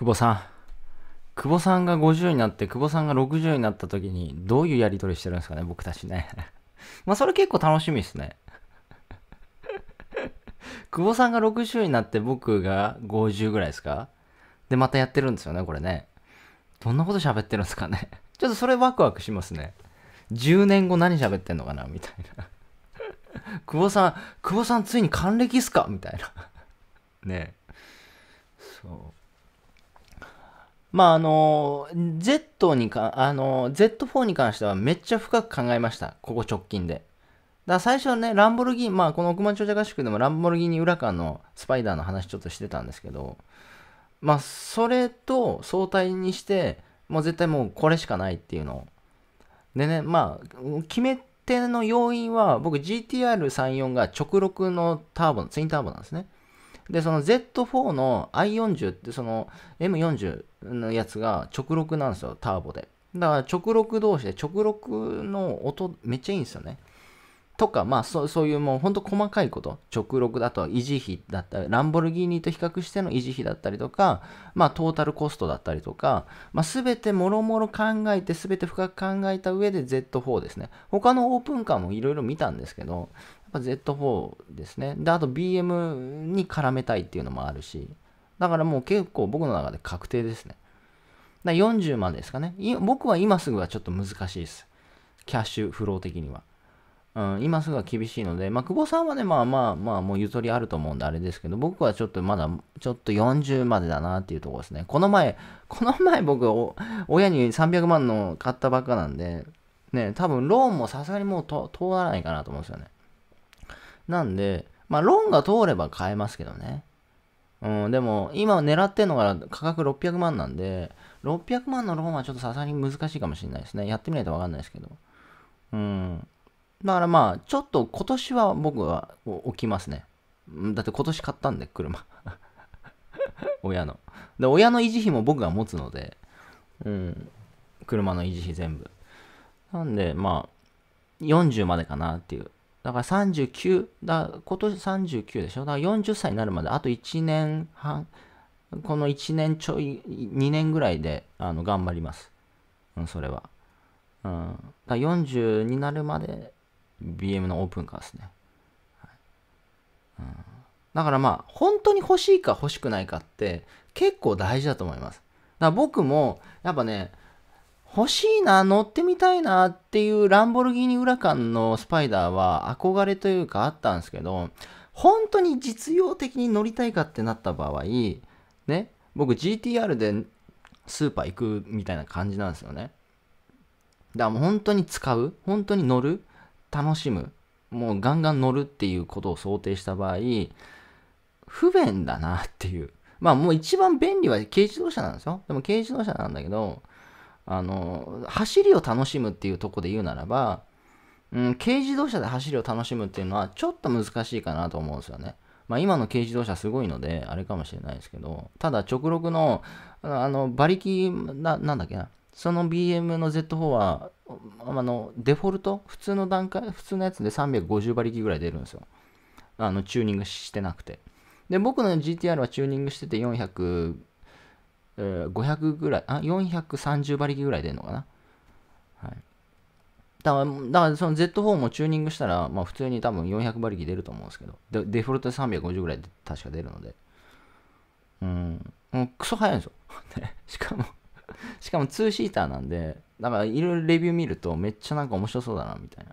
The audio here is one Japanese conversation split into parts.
久保さん。久保さんが50になって、久保さんが60になった時に、どういうやり取りしてるんですかね、僕たちね。まあ、それ結構楽しみですね。久保さんが60になって、僕が50ぐらいですかで、またやってるんですよね、これね。どんなこと喋ってるんですかね。ちょっとそれワクワクしますね。10年後何喋ってんのかなみたいな。久保さん、久保さんついに還暦っすかみたいな。ねそう。まああの、Z にか、あの、Z4 に関してはめっちゃ深く考えました。ここ直近で。だ最初はね、ランボルギーまあこの億万長者合宿でもランボルギーに裏側のスパイダーの話ちょっとしてたんですけど、まあそれと相対にして、もう絶対もうこれしかないっていうのを。でね、まあ、決め手の要因は、僕 GTR34 が直録のターボ、ツインターボなんですね。で、その Z4 の i40 ってその M40 のやつが直録なんですよ、ターボで。だから直録同士で直録の音めっちゃいいんですよね。とか、まあそそういうもうほんと細かいこと、直録だと維持費だったり、ランボルギーニと比較しての維持費だったりとか、まあトータルコストだったりとか、まあ全てもろもろ考えて、全て深く考えた上で Z4 ですね。他のオープンカーもいろいろ見たんですけど、やっぱ Z4 ですね。で、あと BM に絡めたいっていうのもあるし、だからもう結構僕の中で確定ですね。だ40までですかね。僕は今すぐはちょっと難しいです。キャッシュフロー的には。うん、今すぐは厳しいので、まあ、久保さんはね、まあまあまあ、もうゆとりあると思うんであれですけど、僕はちょっとまだ、ちょっと40までだなっていうところですね。この前、この前僕お、親に300万の買ったばっかなんで、ね、多分ローンもさすがにもう通らないかなと思うんですよね。なんで、まあ、ローンが通れば買えますけどね。うん、でも、今狙ってんのが価格600万なんで、600万のローンはちょっとさすがに難しいかもしれないですね。やってみないとわかんないですけど。うん。だからまあ、ちょっと今年は僕は置きますね。だって今年買ったんで、車。親の。で、親の維持費も僕が持つので、うん。車の維持費全部。なんで、まあ、40までかなっていうだから39、だ今年39でしょ。だから40歳になるまであと1年半、この1年ちょい、2年ぐらいであの頑張ります。うん、それは。うん、だ40になるまで BM のオープンカーですね、はいうん。だからまあ、本当に欲しいか欲しくないかって結構大事だと思います。だから僕も、やっぱね、欲しいな、乗ってみたいなっていうランボルギーニ・裏感のスパイダーは憧れというかあったんですけど、本当に実用的に乗りたいかってなった場合、ね、僕 GTR でスーパー行くみたいな感じなんですよね。だからもう本当に使う、本当に乗る、楽しむ、もうガンガン乗るっていうことを想定した場合、不便だなっていう。まあもう一番便利は軽自動車なんですよ。でも軽自動車なんだけど、あの、走りを楽しむっていうとこで言うならば、うん、軽自動車で走りを楽しむっていうのはちょっと難しいかなと思うんですよね。まあ、今の軽自動車すごいので、あれかもしれないですけど、ただ直録の、あの、馬力な、なんだっけな、その BM の Z4 は、あの、デフォルト、普通の段階、普通のやつで350馬力ぐらい出るんですよ。あの、チューニングしてなくて。で、僕の GTR はチューニングしてて400、500ぐらい、あ、430馬力ぐらい出るのかな。はい。だから、だからその Z4 もチューニングしたら、まあ普通に多分400馬力出ると思うんですけど、デデフォルトで350ぐらいで確か出るので、うん、もうクソ早いんですよ。しかもしかも2シーターなんで、だからいろいろレビュー見るとめっちゃなんか面白そうだな、みたいな。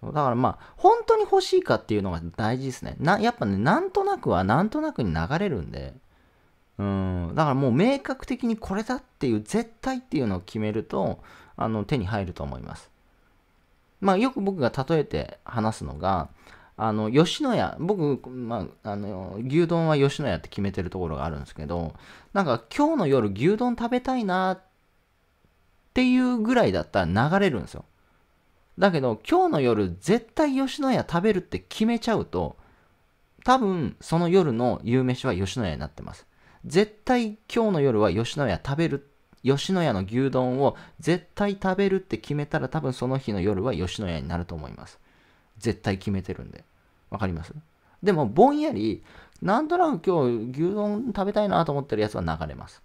そうだからまあ、本当に欲しいかっていうのが大事ですね。な、やっぱね、なんとなくはなんとなくに流れるんで、うん、だからもう明確的にこれだっていう絶対っていうのを決めるとあの手に入ると思います。まあ、よく僕が例えて話すのがあの吉野家僕、まあ、あの牛丼は吉野家って決めてるところがあるんですけどなんか今日の夜牛丼食べたいなっていうぐらいだったら流れるんですよ。だけど今日の夜絶対吉野家食べるって決めちゃうと多分その夜の夕飯は吉野家になってます。絶対今日の夜は吉野家食べる吉野家の牛丼を絶対食べるって決めたら多分その日の夜は吉野家になると思います。絶対決めてるんで。わかりますでもぼんやり、なんとなく今日牛丼食べたいなと思ってるやつは流れます。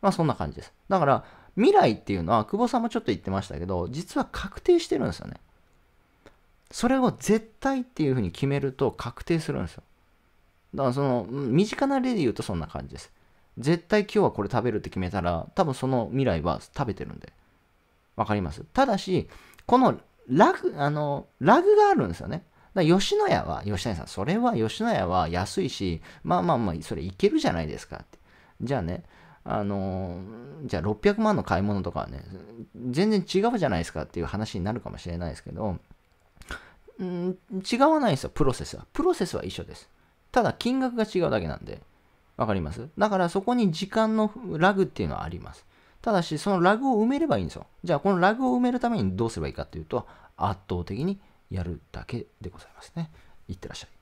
まあそんな感じです。だから未来っていうのは久保さんもちょっと言ってましたけど、実は確定してるんですよね。それを絶対っていうふうに決めると確定するんですよ。だからその身近な例で言うとそんな感じです。絶対今日はこれ食べるって決めたら、多分その未来は食べてるんで。わかりますただし、このラグ、あの、ラグがあるんですよね。だ吉野家は、吉谷さん、それは吉野家は安いし、まあまあまあ、それいけるじゃないですかって。じゃあね、あのじゃあ600万の買い物とかはね、全然違うじゃないですかっていう話になるかもしれないですけど、ん違わないんですよ、プロセスは。プロセスは一緒です。ただ、金額が違うだけなんで。わかりますだからそこに時間のラグっていうのはあります。ただし、そのラグを埋めればいいんですよ。じゃあ、このラグを埋めるためにどうすればいいかっていうと、圧倒的にやるだけでございますね。いってらっしゃい。